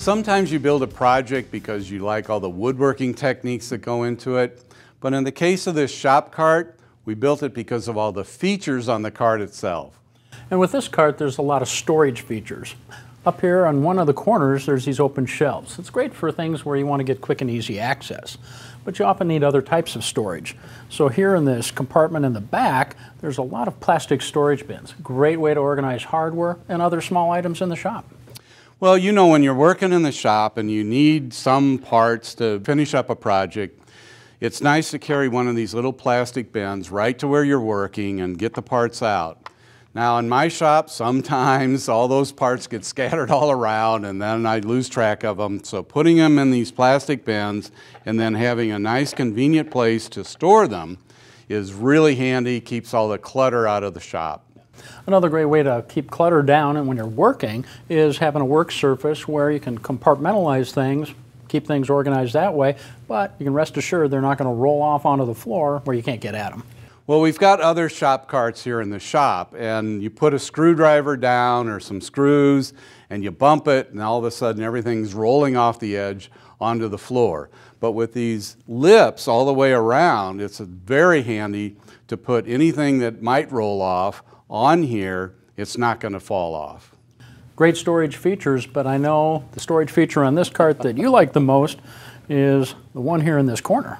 Sometimes you build a project because you like all the woodworking techniques that go into it. But in the case of this shop cart, we built it because of all the features on the cart itself. And with this cart, there's a lot of storage features. Up here on one of the corners, there's these open shelves. It's great for things where you want to get quick and easy access, but you often need other types of storage. So here in this compartment in the back, there's a lot of plastic storage bins. Great way to organize hardware and other small items in the shop. Well, you know, when you're working in the shop and you need some parts to finish up a project, it's nice to carry one of these little plastic bins right to where you're working and get the parts out. Now, in my shop, sometimes all those parts get scattered all around and then I lose track of them. So, putting them in these plastic bins and then having a nice, convenient place to store them is really handy, keeps all the clutter out of the shop. Another great way to keep clutter down and when you're working is having a work surface where you can compartmentalize things, keep things organized that way, but you can rest assured they're not going to roll off onto the floor where you can't get at them. Well, we've got other shop carts here in the shop, and you put a screwdriver down or some screws, and you bump it, and all of a sudden everything's rolling off the edge onto the floor. But with these lips all the way around, it's very handy to put anything that might roll off on here, it's not going to fall off. Great storage features, but I know the storage feature on this cart that you like the most is the one here in this corner.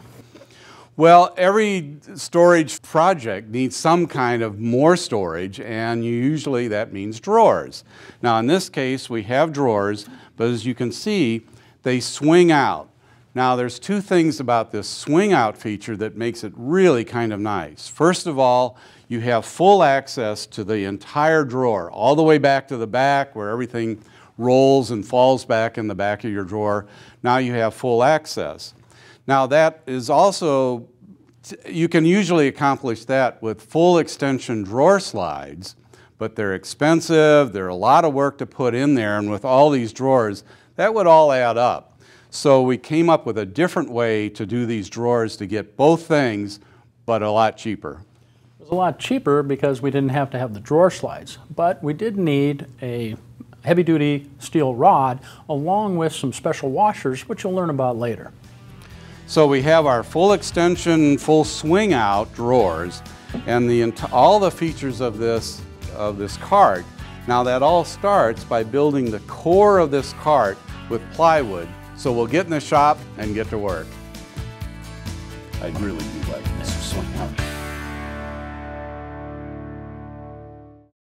Well, every storage project needs some kind of more storage, and usually that means drawers. Now, in this case, we have drawers, but as you can see, they swing out. Now there's two things about this swing out feature that makes it really kind of nice. First of all, you have full access to the entire drawer, all the way back to the back where everything rolls and falls back in the back of your drawer. Now you have full access. Now that is also, you can usually accomplish that with full extension drawer slides, but they're expensive, they're a lot of work to put in there, and with all these drawers, that would all add up. So we came up with a different way to do these drawers to get both things, but a lot cheaper. It was a lot cheaper because we didn't have to have the drawer slides, but we did need a heavy duty steel rod along with some special washers, which you'll learn about later. So we have our full extension, full swing out drawers and the, all the features of this, of this cart. Now that all starts by building the core of this cart with plywood so we'll get in the shop and get to work. I really do like Mr. Swing